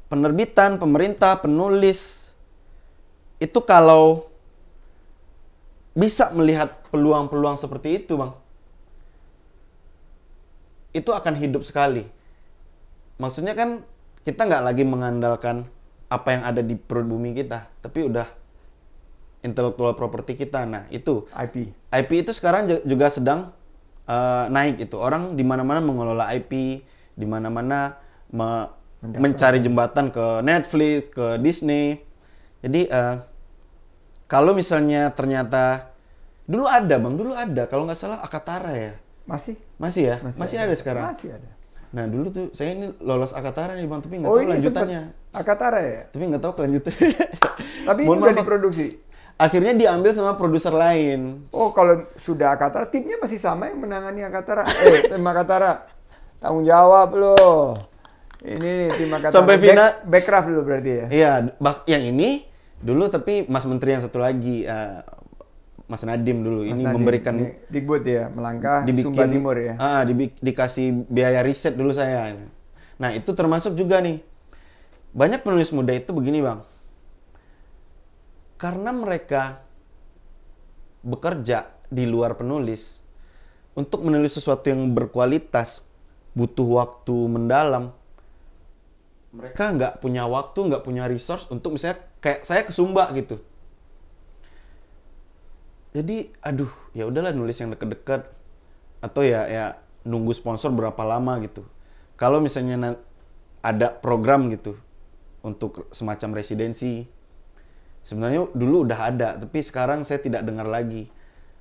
penerbitan, pemerintah, penulis itu kalau bisa melihat peluang-peluang seperti itu, Bang. Itu akan hidup sekali. Maksudnya kan kita nggak lagi mengandalkan apa yang ada di perut bumi kita, tapi udah intellectual property kita. Nah, itu IP. IP itu sekarang juga sedang uh, naik itu. Orang di mana-mana mengelola IP, di mana-mana me mencari jembatan ke Netflix, ke Disney. Jadi uh, kalau misalnya ternyata dulu ada, Bang, dulu ada kalau nggak salah Akatara ya. Masih? Masih ya? Masih, Masih ada. ada sekarang. Masih ada. Nah dulu tuh saya ini lolos Akatara nih bang, tapi nggak oh, tahu ini lanjutannya. Akatara ya? Tapi nggak tahu kelanjutannya. tapi ini udah diproduksi akhirnya diambil sama produser lain. Oh, kalau sudah Akatara, timnya masih sama yang menangani Akatara. eh, tim Akatara, tanggung jawab lo. Ini nih tim Akatara. Sampai final. Back, backcraft lo berarti ya? Iya, bak yang ini dulu tapi Mas Menteri yang satu lagi, uh, Mas Nadim dulu. Mas ini Nadim, memberikan... Ini, ya, melangkah dibikin, Sumba Timur ya? Ah, di, dikasih biaya riset dulu saya. Nah, itu termasuk juga nih. Banyak penulis muda itu begini, Bang karena mereka bekerja di luar penulis, untuk menulis sesuatu yang berkualitas butuh waktu mendalam. Mereka nggak punya waktu, nggak punya resource untuk misalnya kayak saya ke Sumba gitu. Jadi, aduh, ya udahlah nulis yang deket-deket atau ya ya nunggu sponsor berapa lama gitu. Kalau misalnya ada program gitu untuk semacam residensi sebenarnya dulu udah ada tapi sekarang saya tidak dengar lagi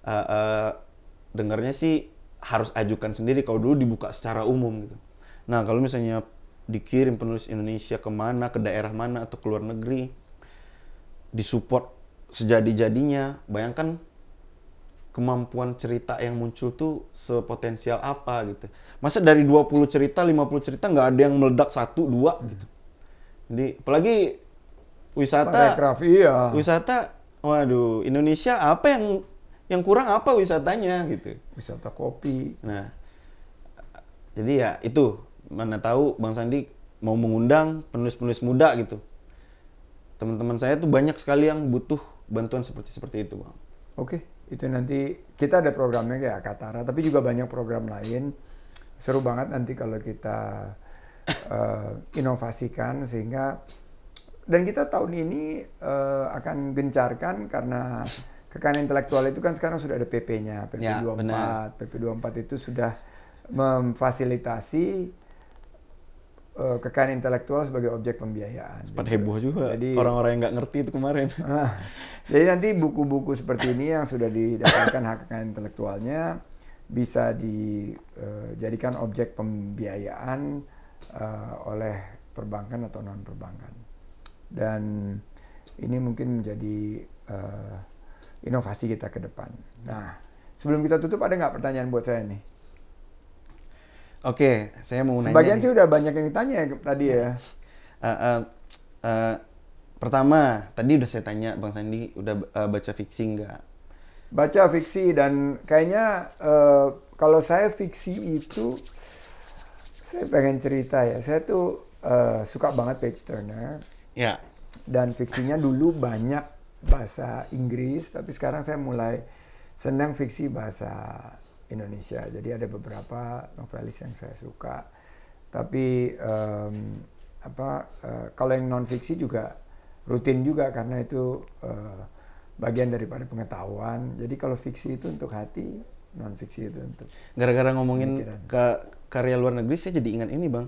uh, uh, dengarnya sih harus ajukan sendiri kalau dulu dibuka secara umum gitu nah kalau misalnya dikirim penulis Indonesia kemana ke daerah mana atau ke luar negeri disupport sejadi-jadinya bayangkan kemampuan cerita yang muncul tuh sepotensial apa gitu masa dari 20 cerita 50 cerita nggak ada yang meledak satu dua gitu jadi apalagi wisata Parekraf, iya. wisata waduh Indonesia apa yang yang kurang apa wisatanya gitu wisata kopi nah jadi ya itu mana tahu bang Sandi mau mengundang penulis-penulis muda gitu teman-teman saya tuh banyak sekali yang butuh bantuan seperti seperti itu bang oke itu nanti kita ada programnya kayak Katara tapi juga banyak program lain seru banget nanti kalau kita uh, inovasikan sehingga dan kita tahun ini uh, akan gencarkan karena kekayaan intelektual itu kan sekarang sudah ada PP-nya, PP24. Ya, PP24 itu sudah memfasilitasi uh, eh, kekayaan intelektual sebagai objek pembiayaan. Sempat gitu. heboh juga. Jadi orang-orang yang nggak ngerti itu kemarin. Uh, jadi nanti buku-buku seperti ini yang sudah didapatkan hak kekayaan intelektualnya bisa dijadikan eh, uh, objek pembiayaan uh, oleh perbankan atau non perbankan dan ini mungkin menjadi uh, inovasi kita ke depan. Nah, sebelum kita tutup ada nggak pertanyaan buat saya nih? Oke, saya mau nanya. Sebagian sih udah banyak yang ditanya ya, tadi ya. Uh, uh, uh, pertama, tadi udah saya tanya Bang Sandi udah uh, baca fiksi nggak? Baca fiksi dan kayaknya uh, kalau saya fiksi itu saya pengen cerita ya. Saya tuh uh, suka banget page turner Ya. Yeah. Dan fiksinya dulu banyak bahasa Inggris, tapi sekarang saya mulai senang fiksi bahasa Indonesia. Jadi ada beberapa novelis yang saya suka. Tapi um, apa uh, kalau yang non fiksi juga rutin juga karena itu uh, bagian daripada pengetahuan. Jadi kalau fiksi itu untuk hati, non fiksi itu untuk gara-gara ngomongin ke karya luar negeri saya jadi ingat ini, Bang.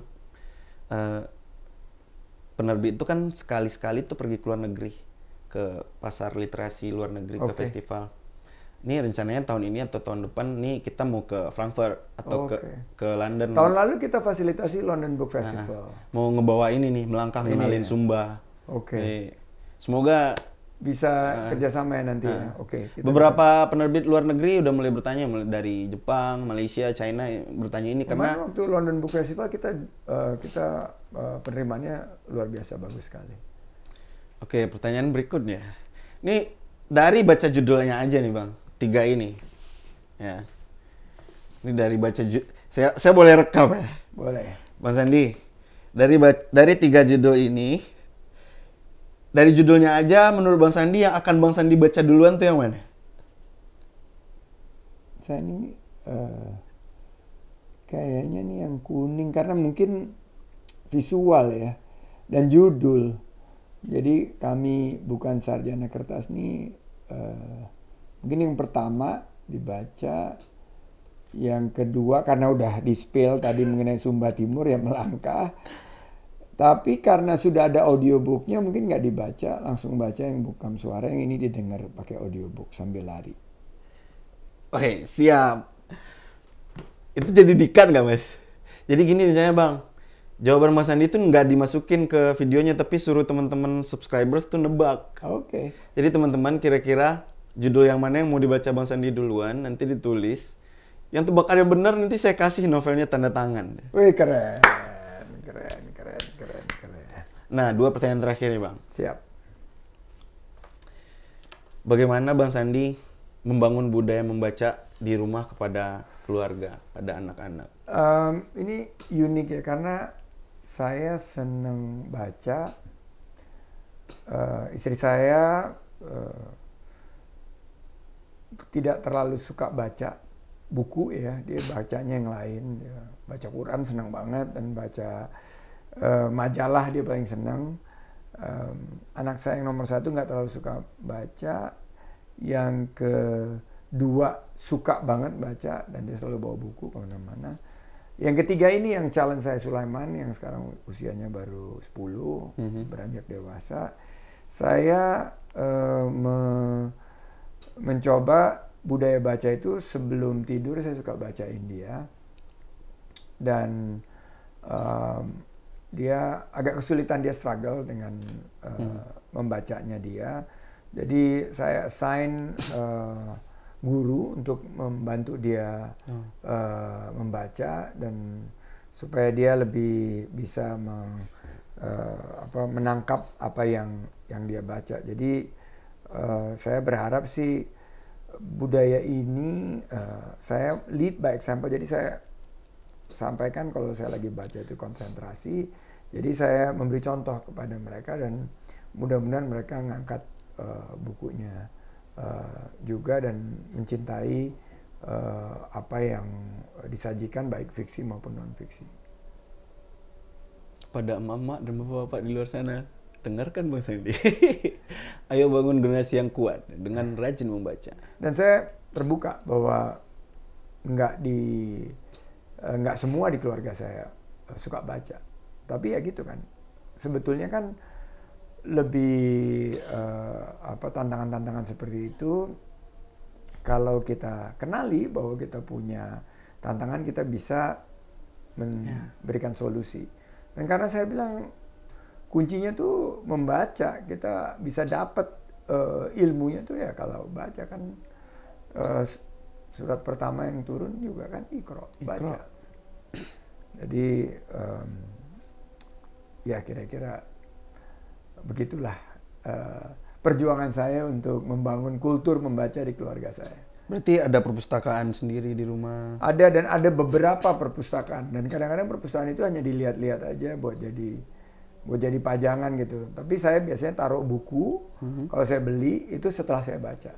Uh, penerbit itu kan sekali-sekali tuh pergi ke luar negeri ke pasar literasi luar negeri okay. ke festival. Ini rencananya tahun ini atau tahun depan nih kita mau ke Frankfurt atau okay. ke ke London. Tahun lalu kita fasilitasi London Book nah, Festival. Nah, mau ngebawa ini nih melangkah ini ya? Sumba. Oke. Okay. Semoga bisa uh, kerjasama ya nanti. Uh, Oke. Okay, Beberapa bisa. penerbit luar negeri udah mulai bertanya dari Jepang, Malaysia, China bertanya ini karena waktu London Book Festival kita uh, kita uh, penerimaannya luar biasa bagus sekali. Oke, okay, pertanyaan berikutnya. Ini dari baca judulnya aja nih bang, tiga ini. Ya. Ini dari baca ju saya saya boleh rekam ya? Boleh. Bang Sandi, dari dari tiga judul ini dari judulnya aja, menurut Bang Sandi yang akan Bang Sandi baca duluan tuh yang mana? Saya ini uh, eh, kayaknya nih yang kuning karena mungkin visual ya dan judul. Jadi kami bukan sarjana kertas nih. Uh, mungkin yang pertama dibaca yang kedua karena udah dispel tadi mengenai Sumba Timur yang melangkah tapi karena sudah ada audiobooknya mungkin nggak dibaca, langsung baca yang bukan suara yang ini didengar pakai audiobook sambil lari. Oke, siap. Itu jadi dikat nggak mas? Jadi gini misalnya bang, jawaban Mas Andi itu nggak dimasukin ke videonya tapi suruh teman-teman subscribers tuh nebak. Oke. Okay. Jadi teman-teman kira-kira judul yang mana yang mau dibaca Bang Sandi duluan nanti ditulis. Yang tebakannya benar nanti saya kasih novelnya tanda tangan. Wih keren, keren. Nah, dua pertanyaan terakhir nih Bang. Siap. Bagaimana Bang Sandi membangun budaya membaca di rumah kepada keluarga, pada anak-anak? Um, ini unik ya, karena saya senang baca. Uh, istri saya uh, tidak terlalu suka baca buku ya, dia bacanya yang lain. Ya. baca Quran senang banget dan baca Eh, majalah dia paling senang um, anak saya yang nomor satu nggak terlalu suka baca yang kedua suka banget baca dan dia selalu bawa buku kemana-mana yang ketiga ini yang challenge saya Sulaiman yang sekarang usianya baru 10 mm -hmm. beranjak dewasa saya uh, me mencoba budaya baca itu sebelum tidur saya suka baca India dan um, dia agak kesulitan dia struggle dengan uh, hmm. membacanya dia. Jadi saya assign uh, guru untuk membantu dia uh, membaca dan supaya dia lebih bisa meng, uh, apa, menangkap apa yang yang dia baca. Jadi uh, saya berharap sih budaya ini uh, saya lead by example. Jadi saya sampaikan kalau saya lagi baca itu konsentrasi jadi saya memberi contoh kepada mereka dan mudah-mudahan mereka ngangkat uh, bukunya uh, juga dan mencintai uh, apa yang disajikan baik fiksi maupun non fiksi. Pada mama dan bapak-bapak di luar sana, dengarkan Bang Sandy. Ayo bangun generasi yang kuat dengan rajin membaca. Dan saya terbuka bahwa nggak di nggak semua di keluarga saya suka baca tapi ya gitu kan. Sebetulnya kan lebih uh, apa tantangan-tantangan seperti itu kalau kita kenali bahwa kita punya tantangan kita bisa memberikan solusi. Dan karena saya bilang kuncinya tuh membaca, kita bisa dapat uh, eh, ilmunya tuh ya kalau baca kan uh, surat pertama yang turun juga kan ikro, baca. Jadi um, ya kira-kira begitulah uh, perjuangan saya untuk membangun kultur membaca di keluarga saya. Berarti ada perpustakaan sendiri di rumah? Ada dan ada beberapa perpustakaan dan kadang-kadang perpustakaan itu hanya dilihat-lihat aja buat jadi buat jadi pajangan gitu. Tapi saya biasanya taruh buku hmm kalau saya beli itu setelah saya baca.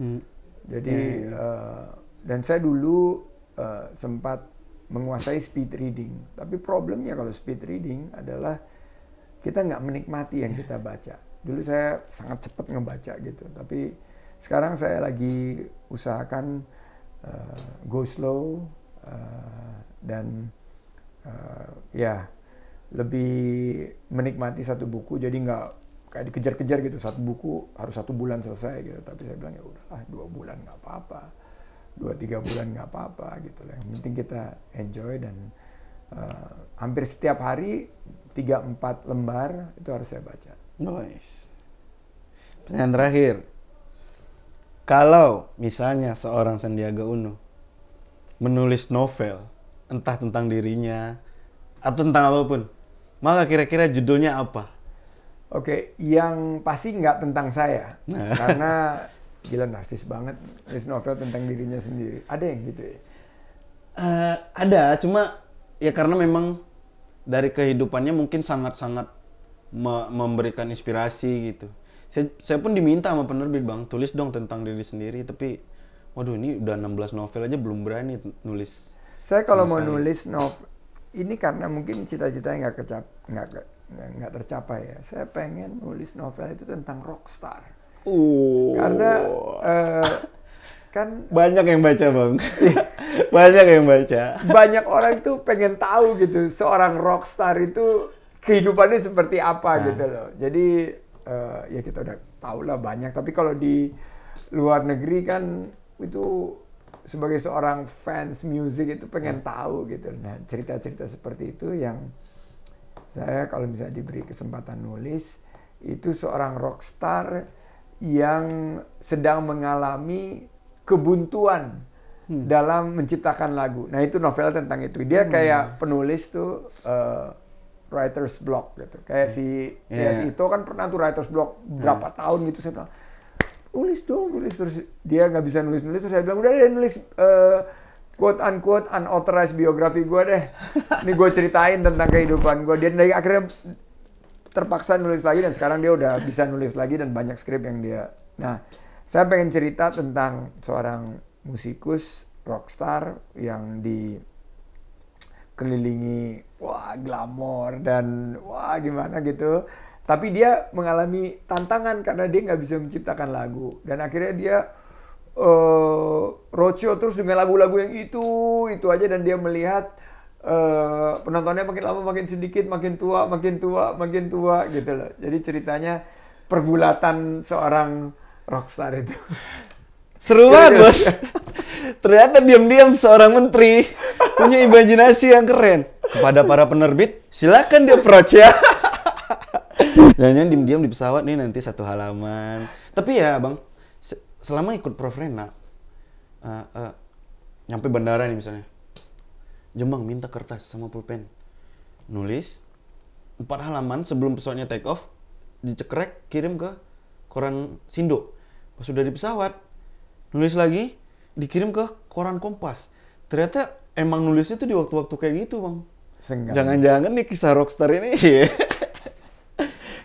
Mm. Jadi yeah, iya, iya, iya. Uh, dan saya dulu uh, sempat menguasai speed reading. Tapi problemnya kalau speed reading adalah kita nggak menikmati yang kita baca. Dulu saya sangat cepat ngebaca gitu, tapi sekarang saya lagi usahakan uh, go slow uh, dan uh, ya lebih menikmati satu buku. Jadi nggak kayak dikejar-kejar gitu satu buku harus satu bulan selesai gitu. Tapi saya bilang ya udahlah dua bulan nggak apa-apa dua tiga bulan nggak apa-apa gitu lah. Yang penting kita enjoy dan uh, hampir setiap hari tiga empat lembar itu harus saya baca. Nice. Pertanyaan terakhir, kalau misalnya seorang Sandiaga Uno menulis novel, entah tentang dirinya atau tentang apapun, maka kira-kira judulnya apa? Oke, yang pasti nggak tentang saya, nah. karena gila narsis banget nulis novel tentang dirinya sendiri ada yang gitu ya uh, ada cuma ya karena memang dari kehidupannya mungkin sangat-sangat me memberikan inspirasi gitu saya, saya pun diminta sama penerbit bang tulis dong tentang diri sendiri tapi waduh ini udah 16 novel aja belum berani nulis saya kalau mau sekali. nulis novel ini karena mungkin cita-citanya nggak kecap nggak nggak tercapai ya saya pengen nulis novel itu tentang rockstar Uh. Karena uh, kan banyak yang baca bang, iya. banyak yang baca. Banyak orang tuh pengen tahu gitu seorang rockstar itu kehidupannya seperti apa nah. gitu loh. Jadi uh, ya kita udah tahu lah banyak. Tapi kalau di luar negeri kan itu sebagai seorang fans music itu pengen nah. tahu gitu. Nah cerita-cerita seperti itu yang saya kalau bisa diberi kesempatan nulis itu seorang rockstar yang sedang mengalami kebuntuan hmm. dalam menciptakan lagu. Nah itu novel tentang itu. Dia hmm. kayak penulis tuh uh, writer's block gitu. Kayak hmm. si yeah. si iya. itu kan pernah tuh writer's block berapa hmm. tahun gitu saya bilang tulis dong tulis terus dia nggak bisa nulis nulis terus saya bilang udah deh nulis uh, eh, quote unquote unauthorized biografi gue deh. Ini gue ceritain tentang kehidupan gue. Dia akhirnya terpaksa nulis lagi dan sekarang dia udah bisa nulis lagi dan banyak skrip yang dia. Nah, saya pengen cerita tentang seorang musikus rockstar yang di kelilingi wah glamor dan wah gimana gitu tapi dia mengalami tantangan karena dia nggak bisa menciptakan lagu dan akhirnya dia uh, terus dengan lagu-lagu yang itu itu aja dan dia melihat Eh, penontonnya makin lama makin sedikit, makin tua, makin tua, makin tua gitu loh. Jadi ceritanya pergulatan seorang rockstar itu. Seru banget bos. Ternyata diam-diam seorang menteri punya imajinasi yang keren. Kepada para penerbit, silakan dia approach ya. Jangan-jangan diam-diam di pesawat nih nanti satu halaman. Tapi ya bang, selama ikut Prof Rena, uh, uh, nyampe bandara nih misalnya, Jembang minta kertas sama pulpen. Nulis empat halaman sebelum pesawatnya take off, dicekrek, kirim ke koran Sindo. Pas sudah di pesawat, nulis lagi, dikirim ke koran Kompas. Ternyata emang nulisnya tuh di waktu-waktu kayak gitu, Bang. Jangan-jangan nih kisah rockstar ini. Iya.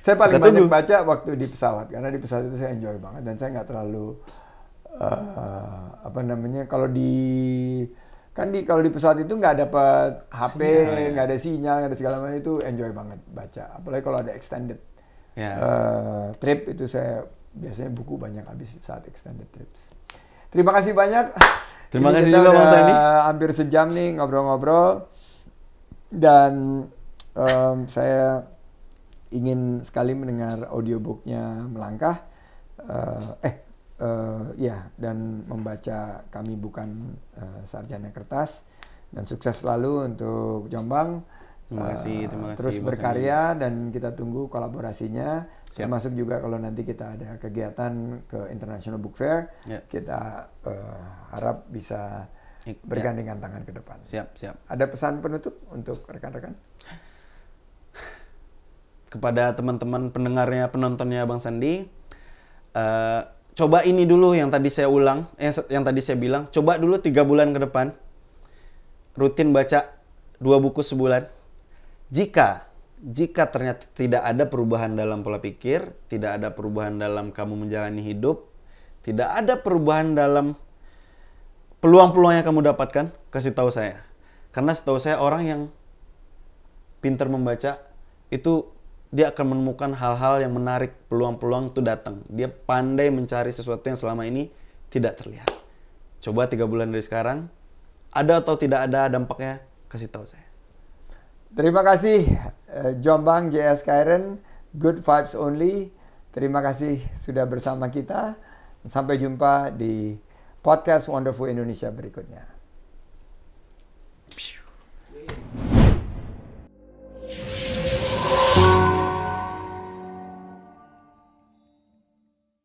saya paling banyak baca waktu di pesawat karena di pesawat itu saya enjoy banget dan saya nggak terlalu uh, apa namanya kalau di kan di kalau di pesawat itu nggak dapat HP, ya. nggak ada sinyal, nggak ada segala macam itu enjoy banget baca. Apalagi kalau ada extended yeah. Ya. uh, trip itu saya biasanya buku banyak habis saat extended trips. Terima kasih banyak. Terima Ini kasih juga Mas Andi. Hampir sejam nih ngobrol-ngobrol dan um, saya ingin sekali mendengar audiobooknya melangkah. Uh, eh, eh uh, ya dan membaca kami bukan uh, sarjana kertas dan sukses selalu untuk Jombang. Terima kasih, eh, terima kasih. Terus berkarya dan kita tunggu kolaborasinya. Siap. Termasuk juga kalau nanti kita ada kegiatan ke International Book Fair, ya. kita uh, harap bisa ya. bergandengan ya. tangan ke depan. Siap, siap. Ada pesan penutup untuk rekan-rekan? Kepada teman-teman pendengarnya, penontonnya Bang Sandi, uh, coba ini dulu yang tadi saya ulang, yang, eh, yang tadi saya bilang, coba dulu tiga bulan ke depan, rutin baca dua buku sebulan. Jika jika ternyata tidak ada perubahan dalam pola pikir, tidak ada perubahan dalam kamu menjalani hidup, tidak ada perubahan dalam peluang-peluang yang kamu dapatkan, kasih tahu saya. Karena setahu saya orang yang pintar membaca itu dia akan menemukan hal-hal yang menarik, peluang-peluang itu datang. Dia pandai mencari sesuatu yang selama ini tidak terlihat. Coba tiga bulan dari sekarang, ada atau tidak ada dampaknya, kasih tahu saya. Terima kasih eh, Jombang JS Kairen, Good Vibes Only. Terima kasih sudah bersama kita. Sampai jumpa di podcast Wonderful Indonesia berikutnya.